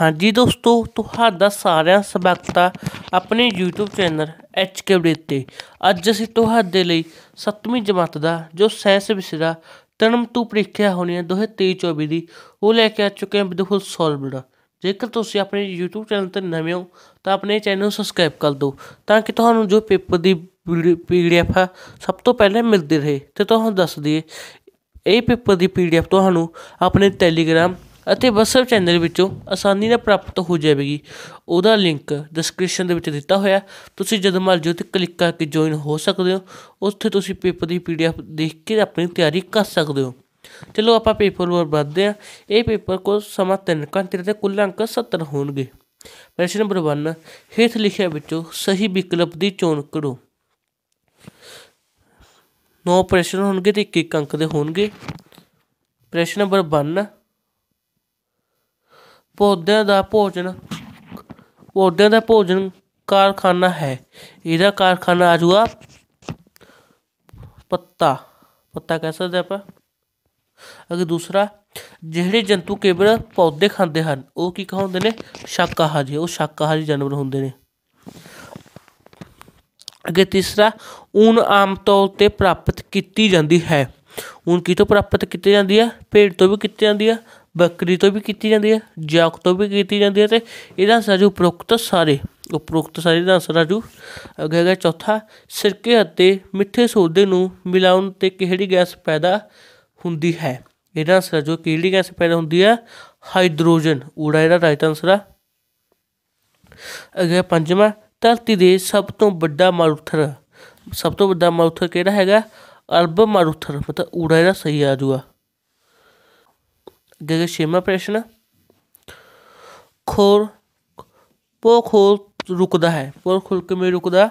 ਹਾਂਜੀ ਦੋਸਤੋ ਤੁਹਾਡਾ ਸਾਰਿਆਂ ਸਵਾਗਤ ਆਪਣੇ YouTube ਚੈਨਲ HKB ਤੇ ਅੱਜ ਅਸੀਂ ਤੁਹਾਡੇ ਲਈ 7ਵੀਂ ਜਮਾਤ ਦਾ ਜੋ ਸਾਇੰਸ ਵਿਸ਼ੇ ਦਾ ਤੂ ਪ੍ਰੀਖਿਆ ਹੋਣੀ ਹੈ 2023-24 ਦੀ ਉਹ ਲੈ ਕੇ ਆ ਚੁੱਕੇ ਹਾਂ ਬਿਲਕੁਲ ਸੋਲਵਡ ਜੇਕਰ ਤੁਸੀਂ ਆਪਣੇ YouTube ਚੈਨਲ ਤੇ ਨਵੇਂ ਹੋ ਤਾਂ ਆਪਣੇ ਚੈਨਲ ਨੂੰ ਸਬਸਕ੍ਰਾਈਬ ਕਰ ਦਿਓ ਤਾਂ ਕਿ ਤੁਹਾਨੂੰ ਜੋ ਪੇਪਰ ਦੀ ਪੀਡੀਐਫ ਆ ਸਭ ਤੋਂ ਪਹਿਲੇ ਮਿਲਦੀ ਰਹੇ ਤੇ ਤੁਹਾਨੂੰ ਦੱਸ ਦਈਏ ਇਹ ਪੇਪਰ ਦੀ ਪੀਡੀਐਫ ਤੁਹਾਨੂੰ ਆਪਣੇ ਟੈਲੀਗ੍ਰਾਮ ਅਤੇ ਵਟਸਐਪ ਚੈਨਲ ਵਿੱਚੋਂ ਆਸਾਨੀ ਨਾਲ ਪ੍ਰਾਪਤ ਹੋ ਜਾਵੇਗੀ ਉਹਦਾ ਲਿੰਕ ਡਿਸਕ੍ਰਿਪਸ਼ਨ ਦੇ ਵਿੱਚ ਦਿੱਤਾ ਹੋਇਆ ਤੁਸੀਂ ਜਦੋਂ ਮਰਜ਼ੀ ਉੱਤੇ ਕਲਿੱਕ ਕਰਕੇ ਜੁਆਇਨ ਹੋ ਸਕਦੇ ਹੋ ਉੱਥੇ ਤੁਸੀਂ ਪੇਪਰ ਦੀ ਪੀਡੀਐਫ ਦੇਖ ਕੇ ਆਪਣੀ ਤਿਆਰੀ ਕਰ ਸਕਦੇ ਹੋ ਚਲੋ ਆਪਾਂ ਪੇਪਰ ਵੱਲ ਵਧਦੇ ਹਾਂ ਇਹ ਪੇਪਰ ਕੋ ਸਮਾਂ 3 ਘੰਟੇ ਤੇ ਕੁੱਲ ਅੰਕ 70 ਹੋਣਗੇ ਪ੍ਰਸ਼ਨ ਨੰਬਰ 1 ਹੇਠ ਲਿਖਿਆ ਵਿੱਚੋਂ ਸਹੀ ਵਿਕਲਪ ਦੀ ਚੋਣ ਕਰੋ ਨੌ ਪ੍ਰਸ਼ਨ ਹੋਣਗੇ ਤੇ ਇੱਕ ਇੱਕ ਅੰਕ ਦੇ ਹੋਣਗੇ ਪ੍ਰਸ਼ਨ ਨੰਬਰ 1 ਪੌਦਿਆਂ ਦਾ ਭੋਜਨ ਪੌਦਿਆਂ ਦਾ ਭੋਜਨ ਕਾਰਖਾਨਾ ਹੈ ਇਹਦਾ ਕਾਰਖਾਨਾ ਆਜੂਆ ਪੱਤਾ ਪੱਤਾ ਕਹਿ ਸਕਦੇ ਆਪਾਂ ਅਗੇ ਦੂਸਰਾ ਜਿਹੜੇ ਜੰਤੂ ਕੇਵਲ ਪੌਦੇ ਖਾਂਦੇ ਹਨ ਉਹ ਕੀ ਕਹਾਉਂਦੇ ਨੇ ਸ਼ਾਕਾਹਾਰੀ ਉਹ ਸ਼ਾਕਾਹਾਰੀ ਜਾਨਵਰ ਹੁੰਦੇ ਨੇ ਅਗੇ ਤੀਸਰਾ ਊਨ ਆਮ ਤੌਰ ਤੇ ਪ੍ਰਾਪਤ ਕੀਤੀ ਜਾਂਦੀ ਹੈ ਊਨ ਕਿਤੋਂ ਪ੍ਰਾਪਤ ਕੀਤੀ ਜਾਂਦੀ ਹੈ ਭੇਡ ਤੋਂ ਵੀ ਕੀਤੀ ਜਾਂਦੀ ਹੈ ਬੱਕਰੀ ਤੋਂ ਵੀ ਕੀਤੀ ਜਾਂਦੀ ਹੈ ਜਾਕ ਤੋਂ ਵੀ ਕੀਤੀ ਜਾਂਦੀ ਹੈ ਤੇ ਇਹਦਾ ਆਂਸਰ ਜੀ ਉਪਰੋਕਤ ਸਾਰੇ ਉਪਰੋਕਤ ਸਾਰੇ ਦਾ ਅਨਸਰ ਆ ਜੂ ਅਗੇ ਚੌਥਾ ਸਿਰਕੇ ਅਤੇ ਮਿੱਠੇ ਸੋਦੇ ਨੂੰ ਮਿਲਾਉਣ ਤੇ ਕਿਹੜੀ ਗੈਸ ਪੈਦਾ ਹੁੰਦੀ ਹੈ ਇਹਦਾ ਆਂਸਰ ਜੋ ਕਿਹੜੀ ਗੈਸ ਪੈਦਾ ਹੁੰਦੀ ਹੈ ਹਾਈਡਰੋਜਨ ਊੜਾ ਇਹਦਾ ਰਾਈਟ ਆਨਸਰ ਆ ਅਗੇ ਪੰਜਵਾਂ ਧਰਤੀ ਦੇ ਸਭ ਤੋਂ ਵੱਡਾ ਮਾਰੂਥਰ ਸਭ ਤੋਂ ਵੱਡਾ ਮਾਰੂਥਰ ਕਿਹੜਾ ਹੈਗਾ ਅਰਬ ਮਾਰੂਥਰ ਮਤਲਬ ਊੜਾ ਇਹਦਾ ਸਹੀ ਆ ਜੂਆ ਅੱਗੇ ਸ਼ੇਮਾ ਪ੍ਰਸ਼ਨ ਖੋਰ ਪੋ ਖੋਲ ਰੁਕਦਾ ਹੈ ਪੋ ਖੁੱਲ ਮੇ ਰੁਕਦਾ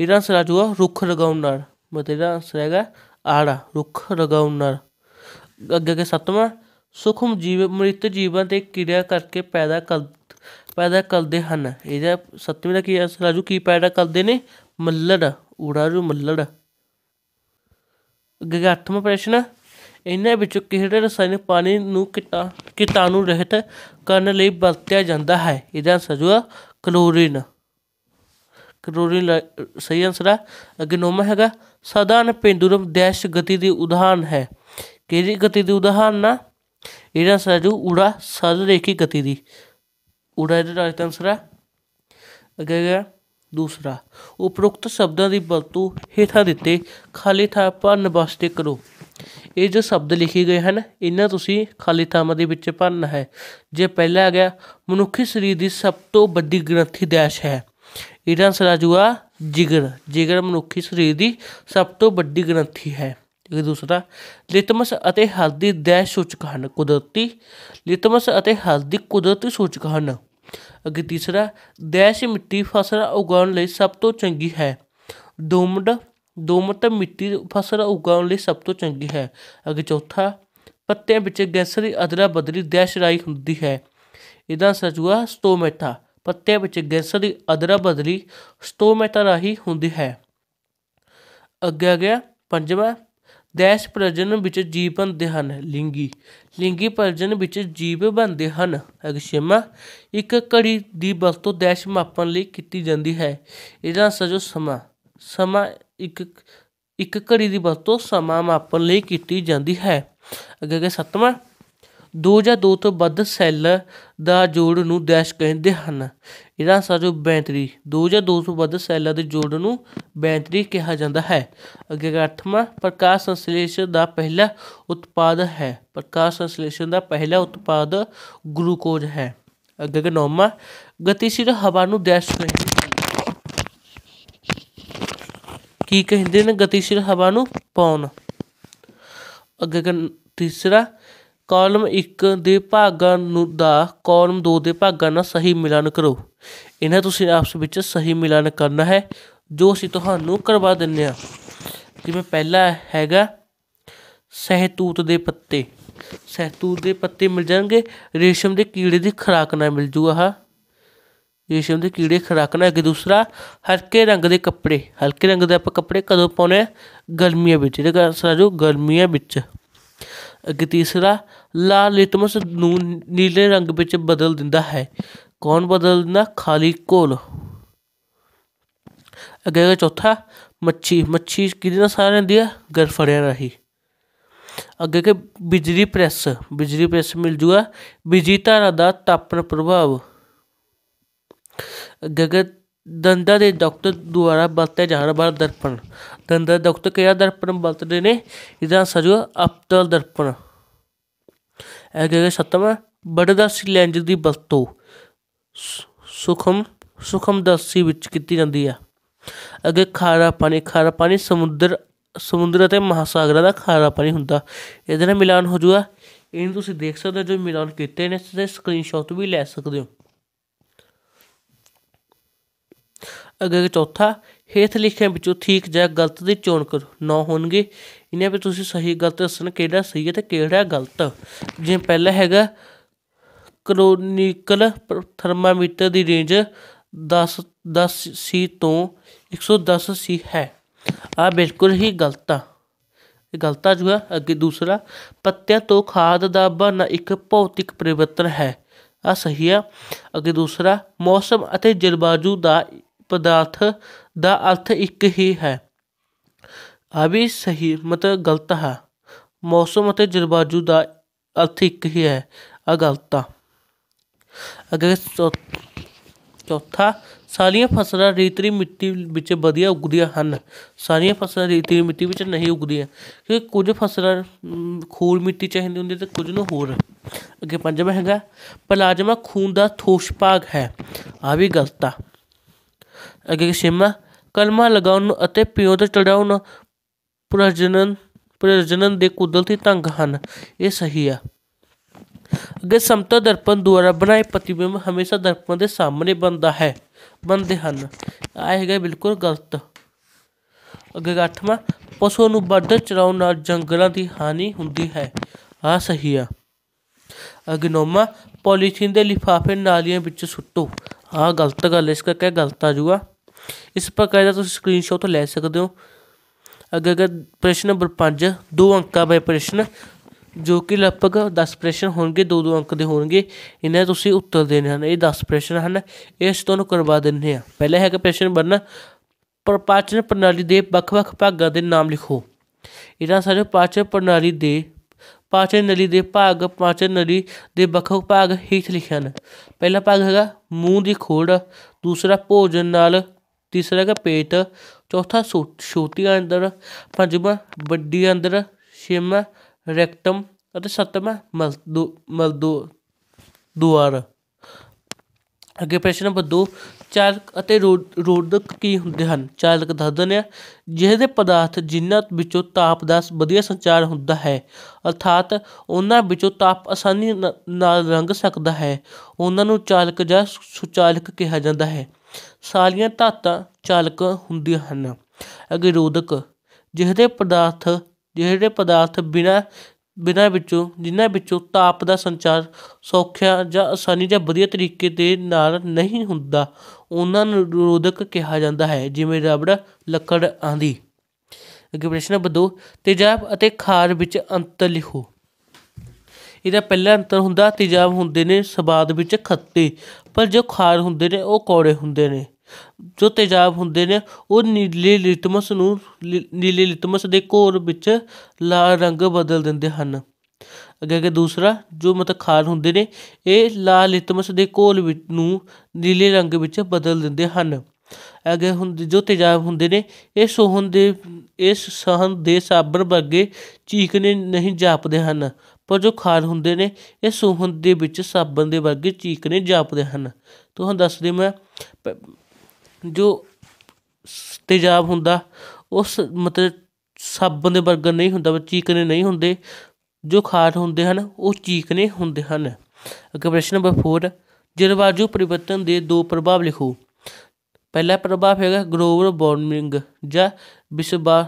ਇਹਦਾ ਅਸਰ ਆ ਜੂਗਾ ਰੁੱਖ ਲਗਾਉਣ ਨਾਲ ਮਤਲਬ ਇਹਦਾ ਅਸਰ ਹੈਗਾ ਆੜਾ ਰੁੱਖ ਲਗਾਉਣ ਨਾਲ ਅੱਗੇ ਕੇ ਸਤਵਾਂ ਸੁਖਮ ਜੀਵ ਮ੍ਰਿਤ ਜੀਵਾਂ ਤੇ ਕਿਰਿਆ ਕਰਕੇ ਪੈਦਾ ਕਰ ਪੈਦਾ ਕਰਦੇ ਹਨ ਇਹਦਾ ਸਤਵੇਂ ਦਾ ਕੀ ਅਸਰ ਆ ਜੂ ਕੀ ਪੈਦਾ ਕਰਦੇ ਨੇ ਮੱਲੜ ਊੜਾ ਜੂ ਮੱਲੜ ਅੱਗੇ ਅੱਠਵਾਂ ਪ੍ਰਸ਼ਨ ਇਹਨਾਂ ਵਿੱਚੋਂ ਕਿਹੜਾ ਰਸਾਇਣ ਪਾਣੀ ਨੂੰ ਕਿਟਾ ਕੀਟਾਣੂ ਰਹਿਤ ਕਰਨ ਲਈ ਵਰਤਿਆ ਜਾਂਦਾ ਹੈ ਇਹਦਾ ਸਜੂਆ ਕਲੋਰੀਨ ਕਲੋਰੀਨ ਸਹੀ ਅਨਸਰ ਹੈ ਅਗਨੋਮਾ ਹੈਗਾ ਸਧਾਰਨ ਪੈਂਡੂਲਮ ਦੇਸ਼ ਗਤੀ ਦੀ ਉਦਾਹਰਨ ਹੈ ਕਿਹੜੀ ਗਤੀ ਦੀ ਉਦਾਹਰਨ ਨਾ ਇਹਦਾ ਸਜੂ ਉੜਾ ਸਰ ਰੇਖੀ ਗਤੀ ਦੀ ਉੜਾ ਇਹਦਾ ਰਾਈਟ ਅਨਸਰ ਹੈ ਅਗੇ ਗਿਆ ਦੂਸਰਾ ਉਪਰੋਕਤ ਸ਼ਬਦਾਂ ਦੀ ਵਰਤੋਂ ਹੇਠਾਂ ਦਿੱਤੇ ਖਾਲੀ ਥਾਂ ਪਰ ਨਿਵਾਸਤੇ ਕਰੋ ਇਹ ਜੋ ਸ਼ਬਦ ਲਿਖੇ ਗਏ ਹਨ ਇਹਨਾਂ ਤੁਸੀਂ ਖਾਲੀ ਥਾਵਾਂ ਦੇ ਵਿੱਚ ਭਰਨਾ ਹੈ ਜੇ ਪਹਿਲਾ ਆ ਗਿਆ ਮਨੁੱਖੀ ਸਰੀਰ ਦੀ ਸਭ ਤੋਂ ਵੱਡੀ ਗ੍ਰੰਥੀ ਦੇਸ਼ ਹੈ ਇਹਦਾ ਆਨਸਰ ਆ ਜਿਗਰ ਜਿਗਰ ਮਨੁੱਖੀ ਸਰੀਰ ਦੀ ਸਭ ਤੋਂ ਵੱਡੀ ਗ੍ਰੰਥੀ ਹੈ ਇਹ ਦੂਸਰਾ ਲਿਟਮਸ ਅਤੇ ਹਲਦੀ ਦੇ ਸੂਚਕ ਹਨ ਕੁਦਰਤੀ ਲਿਟਮਸ ਅਤੇ ਹਲਦੀ ਕੁਦਰਤੀ ਸੂਚਕ ਹਨ ਅਗੇ ਤੀਸਰਾ ਦੇਸ਼ ਮਿੱਟੀ ਫਸਲ ਉਗਾਉਣ ਲਈ ਸਭ ਤੋਂ ਚੰਗੀ ਹੈ ਦੋਮਡ ਦੋਮਟ ਮਿੱਟੀ ਫਸਲ ਉਗਾਉਣ ਲਈ ਸਭ ਤੋਂ ਚੰਗੀ ਹੈ ਅਗੇ ਚੌਥਾ ਪੱਤਿਆਂ ਵਿੱਚ ਗੈਸਰੀ ਅਦਰਾ ਬਦਲੀ ਦੈਸ਼ਰਾਈ ਹੁੰਦੀ ਹੈ ਇਹਦਾ ਸਜੂਆ ਸਟੋਮੇਟਾ ਪੱਤਿਆਂ ਵਿੱਚ ਗੈਸਰੀ ਅਦਰਾ ਬਦਲੀ ਸਟੋਮੇਟਾ ਰਾਹੀ ਹੁੰਦੀ ਹੈ ਅੱਗੇ ਆ ਗਿਆ ਪੰਜਵਾਂ ਦੇਸ਼ ਪ੍ਰਜਨਨ ਵਿੱਚ ਜੀਵ ਬਣਦੇ ਹਨ ਲਿੰਗੀ ਲਿੰਗੀ ਪ੍ਰਜਨਨ ਵਿੱਚ ਜੀਵ ਬਣਦੇ ਹਨ ਅਗਸ਼ਮਾ ਇੱਕ ਕੜੀ ਦੀ ਵਰਤੋਂ ਦੇਸ਼ ਮਾਪਣ ਲਈ ਕੀਤੀ ਜਾਂਦੀ ਹੈ ਇਹਦਾ ਸਜੋ ਸਮਾਂ ਸਮਾਂ ਇੱਕ ਇੱਕ ਘੜੀ ਦੀ ਵਰਤੋਂ ਸਮਾਂ ਮਾਪਣ ਲਈ ਕੀਤੀ ਜਾਂਦੀ ਹੈ ਅੱਗੇ ਅੱਗੇ ਸੱਤਵਾਂ ਦੋ ਜਾਂ ਦੋ ਤੋਂ ਵੱਧ ਸੈੱਲ ਦਾ ਜੋੜ ਨੂੰ ਡੈਸ਼ ਕਹਿੰਦੇ ਹਨ ਇਹਦਾ ਆਨਸਰ ਜੋ ਦੋ ਜਾਂ ਦੋ ਤੋਂ ਵੱਧ ਸੈੱਲਾਂ ਦੇ ਜੋੜ ਨੂੰ 32 ਕਿਹਾ ਜਾਂਦਾ ਹੈ ਅੱਗੇ ਅੱਠਵਾਂ ਪ੍ਰਕਾਸ਼ ਸੰਸ਼ਲੇਸ਼ਣ ਦਾ ਪਹਿਲਾ ਉਤਪਾਦ ਹੈ ਪ੍ਰਕਾਸ਼ ਸੰਸ਼ਲੇਸ਼ਣ ਦਾ ਪਹਿਲਾ ਉਤਪਾਦ ਗਲੂਕੋਜ਼ ਹੈ ਅੱਗੇ ਨੌਵਾਂ ਗਤੀਸ਼ੀਲ ਹਵਾ ਨੂੰ ਡੈਸ਼ ਕਹਿੰਦੇ ਕੀ ਕਹਿੰਦੇ ਨੇ ਗਤੀਸ਼ੀਲ ਹਵਾ ਨੂੰ ਪਾਉਣ ਅੱਗੇ ਤੀਸਰਾ ਕਾਲਮ 1 ਦੇ ਭਾਗਾਂ ਨੂੰ ਦਾ ਕਾਲਮ 2 ਦੇ ਭਾਗਾਂ ਨਾਲ ਸਹੀ ਮਿਲਾਨ ਕਰੋ ਇਹਨਾਂ ਤੁਸੀਂ ਆਪਸ ਵਿੱਚ ਸਹੀ ਮਿਲਾਨ ਕਰਨਾ ਹੈ ਜੋ ਅਸੀਂ ਤੁਹਾਨੂੰ ਕਰਵਾ ਦਿੰਨੇ ਆ ਜਿਵੇਂ ਪਹਿਲਾ ਹੈਗਾ ਸਹਿਤੂਤ ਦੇ ਪੱਤੇ ਸਹਿਤੂਤ ਦੇ ਪੱਤੇ ਮਿਲ ਜਾਣਗੇ ਰੇਸ਼ਮ ਦੇ ਕੀੜੇ ਦੀ ਖੁਰਾਕ ਨਾਲ ਮਿਲ ਜੂਗਾ ਰੇਸ਼ਮ ਦੇ ਕੀੜੇ ਖਰਾਕਣਾ ਅੱਗੇ ਦੂਸਰਾ ਹਲਕੇ ਰੰਗ ਦੇ ਕੱਪੜੇ ਹਲਕੇ ਰੰਗ ਦੇ ਆਪਾਂ ਕੱਪੜੇ ਕਦੋਂ ਪਾਉਨੇ ਗਰਮੀਆਂ ਵਿੱਚ ਜਿਹੜਾ ਸਾਰਾ ਜੋ ਗਰਮੀਆਂ ਵਿੱਚ ਅੱਗੇ ਤੀਸਰਾ ਲਾਲ ਲਿਟਮਸ ਨੂੰ ਨੀਲੇ ਰੰਗ ਵਿੱਚ ਬਦਲ ਦਿੰਦਾ ਹੈ ਕੌਣ ਬਦਲ ਦਿੰਦਾ ਖਾਲੀ ਕੋਲ ਅਗੇ ਚੌਥਾ ਮੱਛੀ ਮੱਛੀ ਕਿਹਦੇ ਨਾਲ ਸਾਰੇ ਹੁੰਦੀ ਹੈ ਗਰ ਰਹੀ ਅੱਗੇ ਕਿ ਬਿਜਲੀ ਪ੍ਰੈਸ ਬਿਜਲੀ ਪ੍ਰੈਸ ਮਿਲ ਜੂਗਾ ਬਿਜਲੀ ਧਾਰਾ ਦਾ ਤਾਪਨ ਪ੍ਰਭਾਵ ਗਗਨ ਦੰਦਾ ਦੇ ਡਾਕਟਰ ਦੁਆਰਾ ਬਲਤੇ ਜਾਣ ਵਾਲਾ ਦਰਪਣ ਦੰਦਾ ਦੇ ਡਾਕਟਰ ਕਿਹੜਾ ਦਰਪਣ ਬਲਤੇ ਨੇ ਇਹਦਾ ਸਜੋ ਅਪਤਲ ਦਰਪਣ ਇਹ ਗਗਨ ਸਤਮ ਦਾ ਲੈਂਜ ਦੀ ਬਸਤੋ ਸੁਖਮ ਸੁਖਮ ਦਸੀ ਵਿੱਚ ਕੀਤੀ ਜਾਂਦੀ ਆ ਅਗੇ ਖਾਰਾ ਪਾਣੀ ਖਾਰਾ ਪਾਣੀ ਸਮੁੰਦਰ ਸਮੁੰਦਰ ਅਤੇ ਮਹਾਸਾਗਰ ਦਾ ਖਾਰਾ ਪਾਣੀ ਹੁੰਦਾ ਇਹਦੇ ਨਾਲ ਮਿਲਾਨ ਹੋ ਜੂਗਾ ਇਹਨੂੰ ਤੁਸੀਂ ਦੇਖ ਸਕਦੇ ਹੋ ਜੋ ਮਿਲਾਨ ਕੀਤੇ ਨੇ ਤੇ ਸਕਰੀਨਸ਼ਾਟ ਵੀ ਲੈ ਸਕਦੇ ਹੋ ਅਗਰ ਚੌਥਾ ਹੇਠ ਲਿਖਿਆਂ ਵਿੱਚੋਂ ਠੀਕ ਜਾਂ ਗਲਤ ਦੀ ਚੋਣ ਕਰੋ ਨੌ ਹੋਣਗੇ ਇਹਨਾਂ ਵਿੱਚ ਤੁਸੀਂ ਸਹੀ ਗਲਤ ਦੱਸਣ ਕਿਹੜਾ ਸਹੀ ਹੈ ਤੇ ਕਿਹੜਾ ਗਲਤ ਜਿਵੇਂ ਪਹਿਲਾ ਹੈਗਾ ਕਰੋਨਿਕਲ ਥਰਮਾਮੀਟਰ ਦੀ ਰੇਂਜ 10 10 ਸੀ ਤੋਂ 110 ਸੀ ਹੈ ਆ ਬਿਲਕੁਲ ਹੀ ਗਲਤ ਆ ਇਹ ਗਲਤ ਆ ਜੁਆ ਅੱਗੇ ਦੂਸਰਾ ਪੱਤਿਆਂ ਤੋਂ ਖਾਦ ਦਾ ਬਣਾ ਇੱਕ ਭੌਤਿਕ ਪਰਿਵਰਤਨ ਹੈ ਆ ਸਹੀ ਆ ਅੱਗੇ ਦੂਸਰਾ ਮੌਸਮ ਅਤੇ ਜਲਵਾਯੂ ਦਾ ਪਦਾਰਥ ਦਾ ਅਰਥ ਇੱਕ ਹੀ ਹੈ ਆ ਵੀ ਸਹੀ ਮਤ ਗਲਤ ਹੈ ਮੌਸਮ ਅਤੇ ਜਲਵਾਯੂ ਦਾ ਅਰਥ ਇੱਕ ਹੀ ਹੈ ਆ ਗਲਤ ਆ ਅਗਰ ਚੌਥਾ ਸਾਰੀਆਂ ਫਸਲਾਂ ਰੇਤਲੀ ਮਿੱਟੀ ਵਿੱਚ ਵਧੀਆ ਉਗਦੀਆਂ ਹਨ ਸਾਰੀਆਂ ਫਸਲਾਂ ਰੇਤਲੀ ਮਿੱਟੀ ਵਿੱਚ ਨਹੀਂ ਉਗਦੀਆਂ ਕਿਉਂਕਿ ਕੁਝ ਫਸਲਾਂ ਖੂਲ ਮਿੱਟੀ ਚਾਹੀਦੀ ਹੁੰਦੀ ਤੇ ਕੁਝ ਨੂੰ ਹੋਰ ਅੱਗੇ ਪੰਜਵਾਂ ਹੈਗਾ ਪਲਾਜ਼ਮਾ ਖੂਨ ਦਾ ਥੋਸ਼ ਭਾਗ ਹੈ ਆ ਵੀ ਗਲਤ ਆ ਅਗੇ ਸ਼ਿਮਾ ਕਲਮਾ ਲਗਾਉਣ ਅਤੇ ਪਿਓ ਤੇ ਚੜਾਉਣ ਪ੍ਰਜਨਨ ਪ੍ਰਜਨਨ ਦੇ ਕੁਦਰਤੀ ਤੰਗ ਹਨ ਇਹ ਸਹੀ ਆ ਅਗੇ ਸਮਤਾ ਦਰਪਣ ਦੁਆਰਾ ਬਣਾਏ ਪ੍ਰਤੀਬਿੰਬ ਹਮੇਸ਼ਾ ਦਰਪਣ ਦੇ ਸਾਹਮਣੇ ਬੰਦਾ ਹੈ ਬੰਦੇ ਹਨ ਆ ਹੈਗਾ ਬਿਲਕੁਲ ਗਲਤ ਅਗੇ ਅੱਠਵਾਂ ਪਸ਼ੂ ਨੂੰ ਵੱਧ ਚਰਾਉਣ ਨਾਲ ਜੰਗਲਾਂ ਦੀ ਹਾਨੀ ਹੁੰਦੀ ਹੈ ਆ ਸਹੀ ਆ ਅਗਨੋਮਾ ਪੋਲੀਥੀਨ ਦੇ ਲਿਫਾਫੇ ਨਾਲੀਆਂ ਵਿੱਚ ਸੁੱਟੋ ਆ ਗਲਤ ਗੱਲ ਇਸ ਕਰਕੇ ਗਲਤ ਆ ਜੂਗਾ ਇਸ ਦਾ ਤੁਸੀਂ ਸਕਰੀਨਸ਼ਾਟ ਲੈ ਸਕਦੇ ਹੋ ਅੱਗੇ ਅੱਗੇ ਪ੍ਰਸ਼ਨ ਨੰਬਰ 5 ਦੋ ਅੰਕਾਂ ਵਾਲੇ ਪ੍ਰਸ਼ਨ ਜੋ ਕਿ ਲਗਭਗ 10 ਪ੍ਰਸ਼ਨ ਹੋਣਗੇ ਦੋ ਦੋ ਅੰਕ ਦੇ ਹੋਣਗੇ ਇਹਨਾਂ ਤੁਸੀਂ ਉੱਤਰ ਦੇਣੇ ਹਨ ਇਹ 10 ਪ੍ਰਸ਼ਨ ਹਨ ਇਸ ਤੁਹਾਨੂੰ ਕਰਵਾ ਦਿੰਦੇ ਆ ਪਹਿਲਾ ਹੈਗਾ ਪ੍ਰਸ਼ਨ ਬਣਨਾ ਪਰਪਾਚਨ ਪ੍ਰਣਾਲੀ ਦੇ ਵੱਖ-ਵੱਖ ਭਾਗਾਂ ਦੇ ਨਾਮ ਲਿਖੋ ਇਹਦਾ ਸਾਰੇ ਪਾਚਨ ਪ੍ਰਣਾਲੀ ਦੇ ਪਾਚਨ ਨਲੀ ਦੇ ਭਾਗ ਪਾਚਨ ਨਲੀ ਦੇ ਵੱਖ-ਵੱਖ ਭਾਗ ਹੇਠ ਲਿਖੇ ਹਨ ਪਹਿਲਾ ਭਾਗ ਹੈਗਾ ਮੂੰਹ ਦੀ ਖੋੜ ਦੂਸਰਾ ਭੋਜਨ ਨਾਲ ਤੀਸਰਾ ਹੈਗਾ ਪੇਟ ਚੌਥਾ ਛੋਟੀ ਅੰਦਰ ਪੰਜਵਾਂ ਵੱਡੀ ਅੰਦਰ ਛੇਵਾਂ ਰੈਕਟਮ ਅਤੇ ਸੱਤਵਾਂ ਮਲਦੂ ਮਲਦੂ ਦੁਆਰ ਅੱਗੇ ਪ੍ਰਸ਼ਨ ਨੰਬਰ 2 ਚਾਲਕ ਅਤੇ ਰੋਧਕ ਕੀ ਹੁੰਦੇ ਹਨ ਚਾਲਕ ਦੱਸਦੇ ਨੇ ਜਿਹਦੇ ਪਦਾਰਥ ਜਿਨ੍ਹਾਂ ਵਿੱਚੋਂ ਤਾਪ ਦਾ ਵਧੀਆ ਸੰਚਾਰ ਹੁੰਦਾ ਹੈ ਅਰਥਾਤ ਉਹਨਾਂ ਵਿੱਚੋਂ ਤਾਪ ਆਸਾਨੀ ਨਾਲ ਲੰਘ ਸਕਦਾ ਹੈ ਉਹਨਾਂ ਨੂੰ ਚਾਲਕ ਜਾਂ ਸੁਚਾਲਕ ਕਿਹਾ ਜਾਂਦਾ ਹੈ ਸਾਰੀਆਂ ਧਾਤਾਂ ਚਾਲਕ ਹੁੰਦੀਆਂ ਹਨ ਅਗਰੋਧਕ ਜਿਹੜੇ ਪਦਾਰਥ ਜਿਹੜੇ ਪਦਾਰਥ ਬਿਨਾਂ ਬਿਨਾਂ ਵਿੱਚੋਂ ਜਿਨ੍ਹਾਂ ਵਿੱਚੋਂ ਤਾਪ ਦਾ ਸੰਚਾਰ ਸੌਖਿਆ ਜਾਂ ਆਸਾਨੀ ਜਾਂ ਵਧੀਆ ਤਰੀਕੇ ਦੇ ਨਾਲ ਨਹੀਂ ਹੁੰਦਾ ਉਹਨਾਂ ਨੂੰ ਰੋਧਕ ਕਿਹਾ ਜਾਂਦਾ ਹੈ ਜਿਵੇਂ ਰਬੜ ਲੱਕੜ ਆਦਿ ਅਗੇ ਪ੍ਰਸ਼ਨ ਨੰਬਰ 2 ਤੇਜ਼ਾਬ ਅਤੇ ਖਾਰ ਵਿੱਚ ਅੰਤਰ ਲਿਖੋ ਇਹਦਾ ਪਹਿਲਾ ਅੰਤਰ ਹੁੰਦਾ ਤੇਜ਼ਾਬ ਹੁੰਦੇ ਨੇ ਸਵਾਦ ਵਿੱਚ ਖੱਟੇ ਪਰ ਜੋ ਖਾਰ ਹੁੰਦੇ ਨੇ ਉਹ ਕੌੜੇ ਹੁੰਦੇ ਨੇ ਜੋ ਤੇਜ਼ਾਬ ਹੁੰਦੇ ਨੇ ਉਹ ਨੀਲੇ ਲਿਟਮਸ ਨੂੰ ਨੀਲੇ ਲਿਟਮਸ ਦੇ ਘੋਲ ਵਿੱਚ ਲਾਲ ਰੰਗ ਬਦਲ ਦਿੰਦੇ ਹਨ ਅੱਗੇ ਅੱਗੇ ਦੂਸਰਾ ਜੋ ਮਤ ਖਾਰ ਹੁੰਦੇ ਨੇ ਇਹ ਲਾਲ ਲਿਟਮਸ ਦੇ ਘੋਲ ਵਿੱਚ ਨੂੰ ਨੀਲੇ ਰੰਗ ਵਿੱਚ ਬਦਲ ਦਿੰਦੇ ਹਨ ਅਗੇ ਹੁੰਦੇ ਜੋ ਤੇਜ਼ਾਬ ਹੁੰਦੇ ਨੇ ਇਹ ਸੋਹਣ ਦੇ ਇਸ ਸਹਨ ਦੇ ਸਾਬਰ ਵਰਗੇ ਚੀਕਨੇ ਨਹੀਂ ਜਾਪਦੇ ਹਨ ਪਰ ਜੋ ਖਾਰ ਹੁੰਦੇ ਨੇ ਇਹ ਸੋਹਣ ਦੇ ਵਿੱਚ ਸਾਬਣ ਦੇ ਵਰਗੇ ਚੀਕਨੇ ਜਾਪਦੇ ਹਨ ਤੁਹਾਨੂੰ ਦੱਸ ਦੇ ਮੈਂ ਜੋ ਤੇਜ਼ਾਬ ਹੁੰਦਾ ਉਸ ਮਤਲਬ ਸਾਬਣ ਦੇ ਬਰਗਰ ਨਹੀਂ ਹੁੰਦਾ ਬੱਚੀ ਕਨੇ ਨਹੀਂ ਹੁੰਦੇ ਜੋ ਖਾਰ ਹੁੰਦੇ ਹਨ ਉਹ ਚੀਕਨੇ ਹੁੰਦੇ ਹਨ ਅਗਰ ਪ੍ਰਸ਼ਨ ਨੰਬਰ 4 ਜਲਵਾਯੂ ਪਰਿਵਰਤਨ ਦੇ ਦੋ ਪ੍ਰਭਾਵ ਲਿਖੋ ਪਹਿਲਾ ਪ੍ਰਭਾਵ ਹੈਗਾ ਗਲੋਬਲ ਵਾਰਮਿੰਗ ਜਾਂ ਵਿਸ਼ਵਾ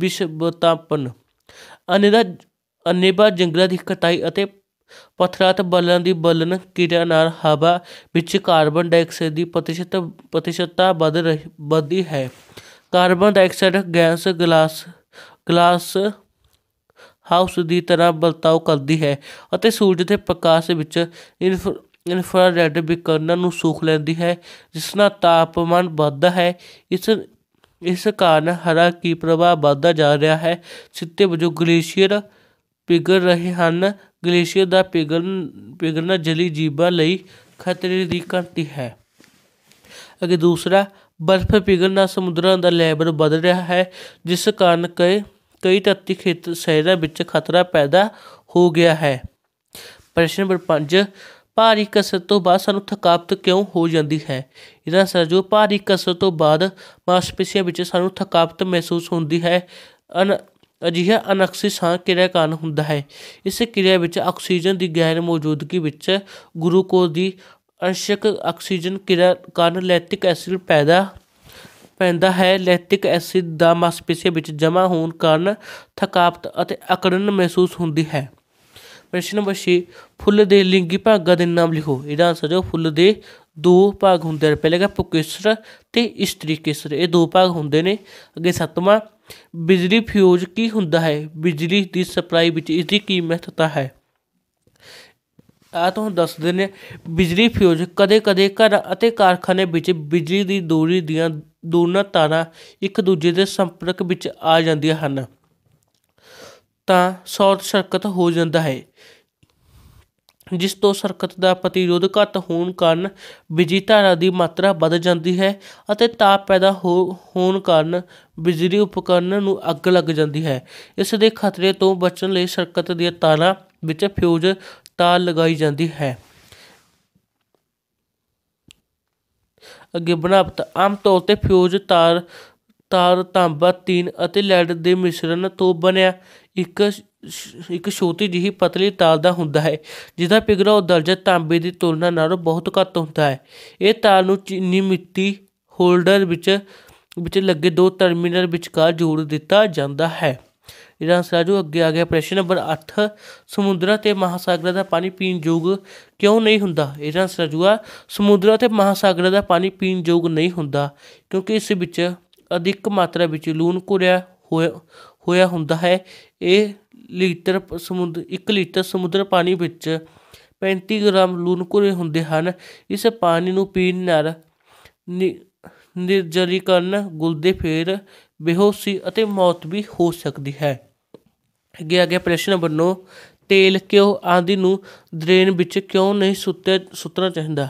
ਵਿਸ਼ਵਤਾਪਨ ਅਨੇਦਾ ਅਨੇਬਾ ਜੰਗਲਾਂ ਦੀ ਕਟਾਈ ਅਤੇ ਪਥਰਾਤ ਬਲਨ ਦੀ ਬਲਨ ਕਿਰਿਆ ਨਾਲ ਹਵਾ ਵਿੱਚ ਕਾਰਬਨ ਡਾਈਆਕਸਾਈਡ ਦੀ ਪ੍ਰਤੀਸ਼ਤ ਪ੍ਰਤੀਸ਼ਤਤਾ ਵੱਧ ਰਹੀ ਵਧਦੀ ਹੈ carbon dioxide gas glass glass house ਦੀ ਤਰ੍ਹਾਂ ਵਰਤਾਓ ਕਰਦੀ ਹੈ ਅਤੇ ਸੂਰਜ ਦੇ ਪ੍ਰਕਾਸ਼ ਵਿੱਚ ਇਨਫਰਾਰੈੱਡ ਵਿਕਰਨਾਂ ਨੂੰ ਸੋਖ ਲੈਂਦੀ ਹੈ ਜਿਸ ਨਾਲ ਤਾਪਮਾਨ ਵੱਧਦਾ ਹੈ ਇਸ ਇਸ ਕਾਰਨ ਹਰਾ ਕੀ ਪ੍ਰਭਾਵ ਵੱਧਦਾ ਜਾ ਰਿਹਾ ਹੈ ਸਿੱਤੇ ਵਜੋਂ ਗਲੇਸ਼ੀਅਰ ਪਿਗਰ ਰਹੇ ਹਨ ਗਲੇਸ਼ੀਅਰ ਦਾ ਪਿਘਲਣ ਪਿਘਲਣਾ ਜਲੀ ਜੀਵਾਂ ਲਈ ਖਤਰੇ ਦੀ ਘੰਟੀ ਹੈ ਅਗੇ ਦੂਸਰਾ ਬਰਫ਼ ਪਿਘਲਣਾ ਸਮੁੰਦਰਾਂ ਦਾ ਲੈਵਲ ਵੱਧ ਰਿਹਾ ਹੈ ਜਿਸ ਕਾਰਨ ਕਈ ਕਈ ਤੱਤੀ ਖੇਤਰ ਸ਼ਹਿਰਾਂ ਵਿੱਚ ਖਤਰਾ ਪੈਦਾ ਹੋ ਗਿਆ ਹੈ ਪ੍ਰਸ਼ਨ ਨੰਬਰ 5 ਭਾਰੀ ਕਸਰਤ ਤੋਂ ਬਾਅਦ ਸਾਨੂੰ ਥਕਾਵਟ ਕਿਉਂ ਹੋ ਜਾਂਦੀ ਹੈ ਇਹਦਾ ਸਰ ਜੋ ਭਾਰੀ ਕਸਰਤ ਤੋਂ ਬਾਅਦ ਮਾਸਪੇਸ਼ੀਆਂ ਵਿੱਚ ਸਾਨੂੰ ਥਕਾਵਟ ਮਹਿਸੂਸ ਹੁੰਦੀ ਹੈ ਅਨ ਅਜਿਹਾ ਅਨਕਸੀ ਸਾਹ ਕਿਰਿਆ ਕਾਰਨ ਹੁੰਦਾ ਹੈ ਇਸ ਕਿਰਿਆ ਵਿੱਚ ਆਕਸੀਜਨ ਦੀ ਗੈਰ ਮੌਜੂਦਗੀ ਵਿੱਚ ਗਲੂਕੋਜ਼ ਦੀ ਅੰਸ਼ਕ ਆਕਸੀਜਨ ਕਿਰਿਆ ਕਾਰਨ ਲੈਕਟਿਕ ਐਸਿਡ ਪੈਦਾ ਪੈਂਦਾ ਹੈ ਲੈਕਟਿਕ ਐਸਿਡ ਦਾ ਮਾਸਪੇਸ਼ੀ ਵਿੱਚ ਜਮ੍ਹਾਂ ਹੋਣ ਕਾਰਨ ਥਕਾਵਟ ਅਤੇ ਅਕੜਨ ਮਹਿਸੂਸ ਹੁੰਦੀ ਹੈ ਪ੍ਰਸ਼ਨ ਨੰਬਰ 6 ਫੁੱਲ ਦੇ ਲਿੰਗੀ ਭਾਗਾਂ ਦੇ ਨਾਮ ਲਿਖੋ ਇਹਦਾ ਆਨਸਰ ਹੈ ਫੁੱਲ ਦੇ ਦੋ ਭਾਗ ਹੁੰਦੇ ਨੇ ਪਹਿਲੇ ਹੈਗਾ ਪੁਕੇਸਰ ਤੇ ਇਸਤਰੀ ਕੇਸਰ ਇਹ ਦੋ ਭਾਗ ਹੁੰਦੇ ਨੇ ਅੱਗੇ ਸੱਤਵਾਂ ਬਿਜਲੀ ਫਿਊਜ਼ ਕੀ ਹੁੰਦਾ ਹੈ ਬਿਜਲੀ ਦੀ ਸਪਲਾਈ ਵਿੱਚ ਇਸ ਦੀ ਕੀ ਮਹੱਤਤਾ ਹੈ ਆ ਤੁਹਾਨੂੰ ਦੱਸ ਨੇ ਬਿਜਲੀ ਫਿਊਜ਼ ਕਦੇ-ਕਦੇ ਘਰ ਅਤੇ ਕਾਰਖਾਨੇ ਵਿੱਚ ਬਿਜਲੀ ਦੀ ਦੂਰੀ ਦੀਆਂ ਦੋਨਾਂ ਤਾਰਾਂ ਇੱਕ ਦੂਜੇ ਦੇ ਸੰਪਰਕ ਵਿੱਚ ਆ ਜਾਂਦੀਆਂ ਹਨ ਤਾਂ ਸ਼ਾਰਟ ਸਰਕਟ ਹੋ ਜਾਂਦਾ ਹੈ ਜਿਸ ਤੋਂ ਸਰਕਤ ਦਾ ਪ੍ਰਤੀਰੋਧ ਘੱਟ ਹੋਣ ਕਾਰਨ ਬਿਜਲੀ ਧਾਰਾ ਦੀ ਮਾਤਰਾ ਵੱਧ ਜਾਂਦੀ ਹੈ ਅਤੇ ਤਾਪ ਪੈਦਾ ਹੋਣ ਕਾਰਨ ਬਿਜਲੀ ਉਪਕਰਨ ਨੂੰ ਅੱਗ ਲੱਗ ਜਾਂਦੀ ਹੈ ਇਸ ਦੇ ਖਤਰੇ ਤੋਂ ਬਚਣ ਲਈ ਸਰਕਤ ਦੀਆਂ ਤਾਰਾਂ ਵਿੱਚ ਫਿਊਜ਼ ਤਾਰ ਲਗਾਈ ਜਾਂਦੀ ਹੈ ਅੱਗੇ ਬਣਾਪਤ ਆਮ ਤੌਰ ਤੇ ਫਿਊਜ਼ ਤਾਰ ਤਾਰ ਤਾਂਬਾ 3 ਅਤੇ ਲੈਡ ਦੇ ਮਿਸ਼ਰਣ ਤੋਂ ਬਣਿਆ ਇੱਕ ਇੱਕ ਛੋਟੀ ਜਿਹੀ ਪਤਲੀ ਤਾਲ ਦਾ ਹੁੰਦਾ ਹੈ ਜਿਹਦਾ ਉਹ ਦਰਜਾ ਤਾਂਬੇ ਦੀ ਤੁਲਨਾ ਨਾਲੋਂ ਬਹੁਤ ਘੱਟ ਹੁੰਦਾ ਹੈ ਇਹ ਤਾਲ ਨੂੰ ਚੀਨੀ ਮਿੱਟੀ ਹੋਲਡਰ ਵਿੱਚ ਵਿੱਚ ਲੱਗੇ ਦੋ ਟਰਮੀਨਲ ਵਿਚਕਾਰ ਜੋੜ ਦਿੱਤਾ ਜਾਂਦਾ ਹੈ ਇਹਦਾ ਸਾਜੂ ਅੱਗੇ ਆ ਗਿਆ ਪ੍ਰਸ਼ਨ ਨੰਬਰ 8 ਸਮੁੰਦਰਾਂ ਤੇ ਮਹਾਸਾਗਰਾਂ ਦਾ ਪਾਣੀ ਪੀਣ ਯੋਗ ਕਿਉਂ ਨਹੀਂ ਹੁੰਦਾ ਇਹਦਾ ਸਾਜੂਆ ਸਮੁੰਦਰਾਂ ਤੇ ਮਹਾਸਾਗਰਾਂ ਦਾ ਪਾਣੀ ਪੀਣ ਯੋਗ ਨਹੀਂ ਹੁੰਦਾ ਕਿਉਂਕਿ ਇਸ ਵਿੱਚ ਅਧਿਕ ਮਾਤਰਾ ਵਿੱਚ ਲੂਣ ਘੁਲਿਆ ਹੋਇਆ ਹੁੰਦਾ ਹੈ ਇਹ ਲੀਟਰ ਸਮੁੰਦਰ 1 ਲੀਟਰ ਸਮੁੰਦਰ ਪਾਣੀ ਵਿੱਚ 35 ਗ੍ਰਾਮ ਲੂਣ ਘੁਲੇ ਹੁੰਦੇ ਹਨ ਇਸ ਪਾਣੀ ਨੂੰ ਪੀਣ ਨਾਲ ਨਿਰਜਰੀਕਰਨ ਗੁਲਦੇ ਫੇਰ ਬੇਹੋਸ਼ੀ ਅਤੇ ਮੌਤ ਵੀ ਹੋ ਸਕਦੀ ਹੈ ਅੱਗੇ ਅੱਗੇ ਪ੍ਰਸ਼ਨ ਨੰਬਰ 9 ਤੇਲ ਕਿਉਂ ਆਂਦੀ ਨੂੰ ਡਰੇਨ ਵਿੱਚ ਕਿਉਂ ਨਹੀਂ ਸੁੱਤੇ ਸੁੱਤਣਾ ਚਾਹੀਦਾ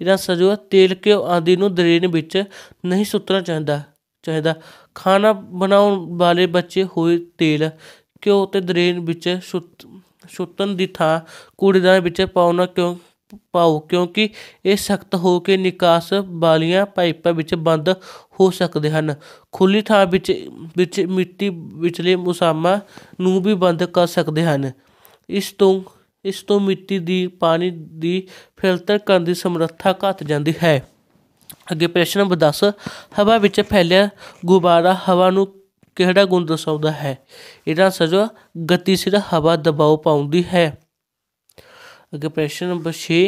ਇਹਦਾ ਸਜੋ ਤੇਲ ਕਿਉਂ ਆਂਦੀ ਨੂੰ ਡਰੇਨ ਵਿੱਚ ਨਹੀਂ ਸੁੱਤਣਾ ਚਾਹੀਦਾ ਚਾਹੀਦਾ ਖਾਣਾ ਬਣਾਉਣ ਵਾਲੇ ਬੱਚੇ ਹੋਏ ਤੇਲ ਕਿਉਂ ਤੇ ਦਰੇਨ ਵਿੱਚ ਸੁੱਤ ਦੀ ਥਾਂ ਕੂੜੇਦਾਨ ਵਿੱਚ ਪਾਉਣਾ ਕਿਉਂ ਪਾਓ ਕਿਉਂਕਿ ਇਹ ਸਖਤ ਹੋ ਕੇ ਨਿਕਾਸ ਵਾਲੀਆਂ ਪਾਈਪਾਂ ਵਿੱਚ ਬੰਦ ਹੋ ਸਕਦੇ ਹਨ ਖੁੱਲੀ ਥਾਂ ਵਿੱਚ ਵਿੱਚ ਮਿੱਟੀ ਵਿਚਲੇ ਮੁਸਾਮਾ ਨੂੰ ਵੀ ਬੰਦ ਕਰ ਸਕਦੇ ਹਨ ਇਸ ਤੋਂ ਇਸ ਤੋਂ ਮਿੱਟੀ ਦੀ ਪਾਣੀ ਦੀ ਫਿਲਟਰ ਕਰਨ ਦੀ ਸਮਰੱਥਾ ਘਟ ਜਾਂਦੀ ਹੈ ਅੱਗੇ ਪ੍ਰਸ਼ਨ ਨੰਬਰ 10 ਹਵਾ ਵਿੱਚ ਫੈਲਿਆ ਗੁਬਾਰਾ ਹਵਾ ਨੂੰ ਕਿਹੜਾ ਗੁਣ ਦਰਸਾਉਂਦਾ ਹੈ ਇਹਦਾ ਸਜਾ ਗਤੀਸ਼ੀਲ ਹਵਾ ਦਬਾਅ ਪਾਉਂਦੀ ਹੈ ਅਗੇ ਪ੍ਰਸ਼ਨ ਨੰਬਰ 6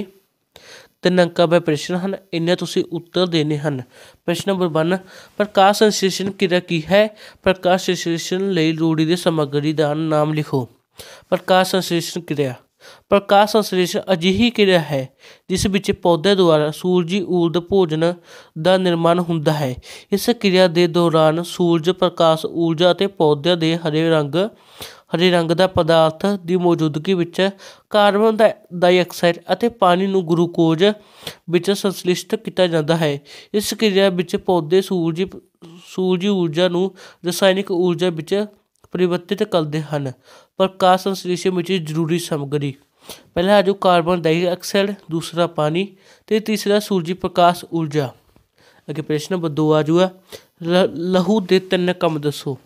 ਤਿੰਨ ਅੰਕਾਂ ਦੇ ਪ੍ਰਸ਼ਨ ਹਨ ਇੰਨੇ ਤੁਸੀਂ ਉੱਤਰ ਦੇਣੇ ਹਨ ਪ੍ਰਸ਼ਨ ਨੰਬਰ 1 ਪ੍ਰਕਾਸ਼ ਸੰਸ਼ਲੇਸ਼ਣ ਕਿਰਿਆ ਕੀ ਹੈ ਪ੍ਰਕਾਸ਼ ਸੰਸ਼ਲੇਸ਼ਣ ਲਈ ਲੋੜੀਂਦੀ ਦੇ ਸਮੱਗਰੀ ਦਾ ਨਾਮ ਲਿਖੋ ਪ੍ਰਕਾਸ਼ ਸੰਸ਼ਲੇਸ਼ਣ ਕਿਰਿਆ ਪ੍ਰਕਾਸ਼ ਸੰਸ਼ਲੇਸ਼ਣ ਅਜਿਹੀ ਕਿਰਿਆ ਹੈ ਜਿਸ ਵਿੱਚ ਪੌਦੇ ਦੁਆਰਾ ਸੂਰਜੀ ਊਰਜ ਭੋਜਨ ਦਾ ਨਿਰਮਾਣ ਹੁੰਦਾ ਹੈ ਇਸ ਕਿਰਿਆ ਦੇ ਦੌਰਾਨ ਸੂਰਜ ਪ੍ਰਕਾਸ਼ ਊਰਜਾ ਅਤੇ ਪੌਦਿਆਂ ਦੇ ਹਰੇ ਰੰਗ ਹਰੇ ਰੰਗ ਦਾ ਪਦਾਰਥ ਦੀ ਮੌਜੂਦਗੀ ਵਿੱਚ ਕਾਰਬਨ ਡਾਈਆਕਸਾਈਡ ਅਤੇ ਪਾਣੀ ਨੂੰ ਗਲੂਕੋਜ਼ ਵਿੱਚ ਸੰਸ਼ਲਿਸ਼ਟ ਕੀਤਾ ਜਾਂਦਾ ਹੈ ਇਸ ਕਿਰਿਆ ਵਿੱਚ ਪੌਦੇ ਸੂਰਜੀ ਸੂਰਜੀ ਊਰਜਾ ਨੂੰ ਰਸਾਇਣਿਕ ਊਰਜਾ ਵਿੱਚ ਪਰਿਵਰਤਿਤ ਕਰਦੇ ਹਨ ਪ੍ਰਕਾਸ਼ ਸੰਸ਼ਲੇਸ਼ਣ ਵਿੱਚ ਜ਼ਰੂਰੀ ਸਮਗਰੀ ਪਹਿਲਾ ਹੈ ਜੋ ਕਾਰਬਨ ਡਾਈਆਕਸਾਈਡ ਦੂਸਰਾ ਪਾਣੀ ਤੇ ਤੀਸਰਾ ਸੂਰਜੀ ਪ੍ਰਕਾਸ਼ ਊਰਜਾ ਅੱਗੇ ਪ੍ਰਸ਼ਨ ਨੰਬਰ 2 ਆ ਜੂਆ ਲਹੂ ਦੇ ਤਿੰਨ ਕੰਮ ਦੱਸੋ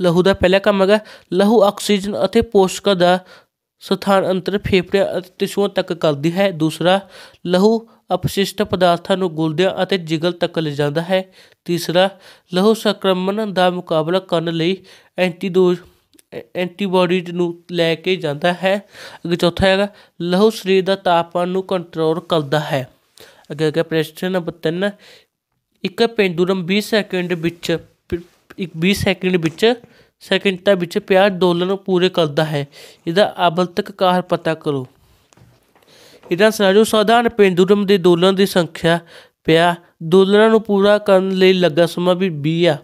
ਲਹੂ ਦਾ ਪਹਿਲਾ ਕੰਮ ਹੈਗਾ ਲਹੂ ਆਕਸੀਜਨ ਅਤੇ ਪੋਸ਼ਕਾਂ ਦਾ ਸਥਾਨ ਅੰਤਰ ਫੇਫੜਿਆਂ ਅਤੇ ਟਿਸ਼ੂਆਂ ਤੱਕ ਕਰਦੀ ਹੈ ਦੂਸਰਾ ਲਹੂ ਅਪਸ਼ਿਸ਼ਟ ਪਦਾਰਥਾਂ ਨੂੰ ਗੁਲਦਿਆਂ ਅਤੇ ਜਿਗਲ ਤੱਕ ਜਾਂਦਾ ਹੈ ਤੀਸਰਾ ਲਹੂ ਸੰਕਰਮਣ ਦਾ ਮੁਕਾਬਲਾ ਕਰਨ ਲਈ ਐਂਟੀਡੋਜ਼ ਐਂਟੀਬਾਡੀ ਨੂੰ ਲੈ ਕੇ ਜਾਂਦਾ ਹੈ ਅੱਗੇ ਚੌਥਾ ਹੈਗਾ ਲਹੂ ਸਰੀਰ ਦਾ ਤਾਪਮਾਨ ਨੂੰ ਕੰਟਰੋਲ ਕਰਦਾ ਹੈ ਅੱਗੇ ਅੱਗੇ ਪ੍ਰਸ਼ਨ ਨੰਬਰ 3 ਇੱਕ ਪੈਂਡੂਲਮ 20 ਸੈਕਿੰਡ ਵਿੱਚ ਇੱਕ 20 ਸੈਕਿੰਡ ਵਿੱਚ ਸੈਕਿੰਟਾਂ ਵਿੱਚ ਪਿਆਰ ਡੋਲਨ ਪੂਰੇ ਕਰਦਾ ਹੈ ਇਹਦਾ ਆਬਲਤਕ ਕਾਰ ਪਤਾ ਕਰੋ ਇਹਨਾਂ ਸਨਾਜੋ ਸਾਧਾਰਨ ਪੈਂਡੂਲਮ ਦੇ ਦੋਲਨ ਦੀ ਸੰਖਿਆ ਪਿਆ ਦੋਲਨਾਂ ਨੂੰ ਪੂਰਾ ਕਰਨ ਲਈ ਲੱਗਾ ਸਮਾਂ ਵੀ 20 ਆ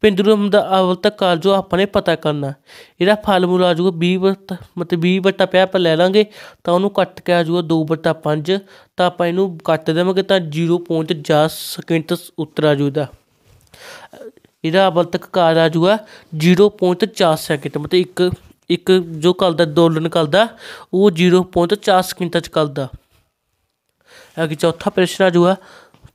ਪੈਂਡੂਲਮ ਦਾ ਆਵਰਤਕ ਕਾਲ ਜੋ ਆਪਣੇ ਪਤਾ ਕਰਨਾ ਇਹਦਾ ਫਾਰਮੂਲਾ ਆ ਜਾਊਗਾ 20 ਵਟਾ ਮਤਲਬ 20 ਵਟਾ ਪਿਆ ਆਪਾਂ ਲੈ ਲਾਂਗੇ ਤਾਂ ਉਹਨੂੰ ਕੱਟ ਕੇ ਆ ਜਾਊਗਾ 2 ਵਟਾ 5 ਤਾਂ ਆਪਾਂ ਇਹਨੂੰ ਕੱਟ ਦੇਵਾਂਗੇ ਤਾਂ 0.4 ਸਕਿੰਟ ਉੱਤਰ ਆ ਜਾਊਗਾ ਇਹਦਾ ਆਵਰਤਕ ਕਾਲ ਆ ਜਾਊਗਾ 0.4 ਸਕਿੰਟ ਮਤਲਬ 1 ਇੱਕ ਜੋ ਕਲਦਾ ਦੋਲਨ ਕਲਦਾ ਉਹ 0.4 ਸਕਿੰਟਾਂ ਚ ਹੈ ਕਿ ਚੌਥਾ ਪ੍ਰਸ਼ਨ ਆ ਜੂਗਾ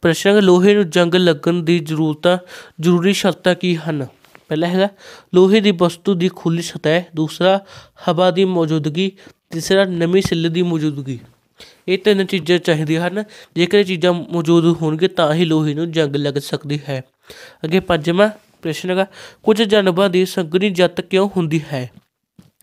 ਪ੍ਰਸ਼ਨ ਲੋਹੇ ਨੂੰ ਜੰਗ ਲੱਗਣ ਦੀ ਜ਼ਰੂਰਤਾਂ ਜ਼ਰੂਰੀ ਸ਼ਰਤਾਂ ਕੀ ਹਨ ਪਹਿਲਾ ਹੈਗਾ ਲੋਹੇ ਦੀ ਵਸਤੂ ਦੀ ਖੁੱਲੀ ਸਤਹ ਦੂਸਰਾ ਹਵਾ ਦੀ ਮੌਜੂਦਗੀ ਤੀਸਰਾ ਨਮੀ ਸਿੱਲ ਦੀ ਮੌਜੂਦਗੀ ਇਹ ਤਿੰਨ ਚੀਜ਼ਾਂ ਚਾਹੀਦੀਆਂ ਹਨ ਜੇਕਰ ਇਹ ਚੀਜ਼ਾਂ ਮੌਜੂਦ ਹੋਣਗੇ ਤਾਂ ਹੀ ਲੋਹੇ ਨੂੰ ਜੰਗ ਲੱਗ ਸਕਦੀ ਹੈ ਅੱਗੇ ਪੰਜਵਾਂ ਪ੍ਰਸ਼ਨ ਹੈਗਾ ਕੁਝ ਜਨਬਾਂ ਦੀ ਸੰਗਣੀ ਜੱਤ ਕਿਉਂ ਹੁੰਦੀ ਹੈ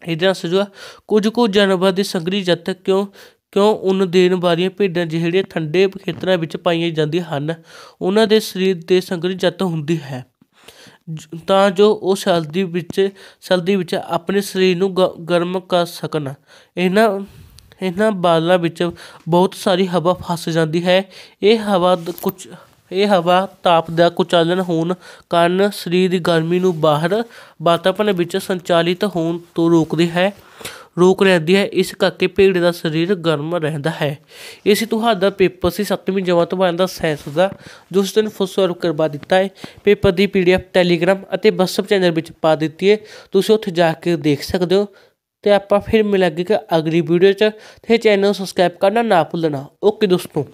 ਇਹਦਾ ਸਜਾ ਕੁਝ ਕੁ ਜਾਨਵਰਾਂ ਦੀ ਸੰਗਰੀ ਜਦ ਤੱਕ ਕਿਉਂ ਕਿਉਂ ਉਹਨਾਂ ਦੇਣ ਵਾਲੀਆਂ ਭੇਡਾਂ ਜਿਹੜੀਆਂ ਠੰਡੇ ਖੇਤਰਾਂ ਵਿੱਚ ਪਾਈਆਂ ਜਾਂਦੀਆਂ ਹਨ ਉਹਨਾਂ ਦੇ ਸਰੀਰ ਤੇ ਸੰਗਰੀ ਜੱਤ ਹੁੰਦੀ ਹੈ ਤਾਂ ਜੋ ਉਹ ਸਰਦੀ ਵਿੱਚ ਸਰਦੀ ਵਿੱਚ ਆਪਣੇ ਸਰੀਰ ਨੂੰ ਗਰਮ ਕਰ ਸਕਣ ਇਹਨਾਂ ਇਹਨਾਂ ਬਾਲਾਂ ਵਿੱਚ ਬਹੁਤ ਸਾਰੀ ਹਵਾ ਫਸ ਜਾਂਦੀ ਹੈ ਇਹ ਹਵਾ ਕੁਝ ਇਹ ਹਵਾ ਤਾਪ ਦਾ ਕੁਚਾਲਨ ਹੋਣ ਕਾਰਨ ਸਰੀਰ ਦੀ ਗਰਮੀ ਨੂੰ ਬਾਹਰ ਵਾਤਾਵਰਣ ਵਿੱਚ ਸੰਚਾਲਿਤ ਹੋਣ ਤੋਂ ਰੋਕਦੀ ਹੈ ਰੋਕ ਲੈਂਦੀ ਹੈ ਇਸ ਕਰਕੇ ਭੀੜ ਦਾ ਸਰੀਰ ਗਰਮ ਰਹਿੰਦਾ ਹੈ ਇਸੇ ਤੁਹਾਡਾ ਪੇਪਰ ਸੀ 7ਵੀਂ ਜਮਾਤ ਤੋਂ ਬਾਅਦ ਦਾ ਸਾਇੰਸ ਦਾ ਜੋ ਉਸ ਦਿਨ ਫੁੱਲ ਕਰਵਾ ਦਿੱਤਾ ਹੈ ਪੇਪਰ ਦੀ ਪੀਡੀਐਫ ਟੈਲੀਗ੍ਰਾਮ ਅਤੇ WhatsApp ਚੈਨਲ ਵਿੱਚ ਪਾ ਦਿੱਤੀ ਹੈ ਤੁਸੀਂ ਉੱਥੇ ਜਾ ਕੇ ਦੇਖ ਸਕਦੇ ਹੋ ਤੇ ਆਪਾਂ ਫਿਰ ਮਿਲਾਂਗੇ ਅਗਲੀ ਵੀਡੀਓ 'ਚ ਤੇ ਚੈਨਲ ਨੂੰ ਸਬਸਕ੍ਰਾਈਬ ਕਰਨਾ ਨਾ ਭੁੱਲਣਾ ਓਕੇ ਦੋਸਤੋ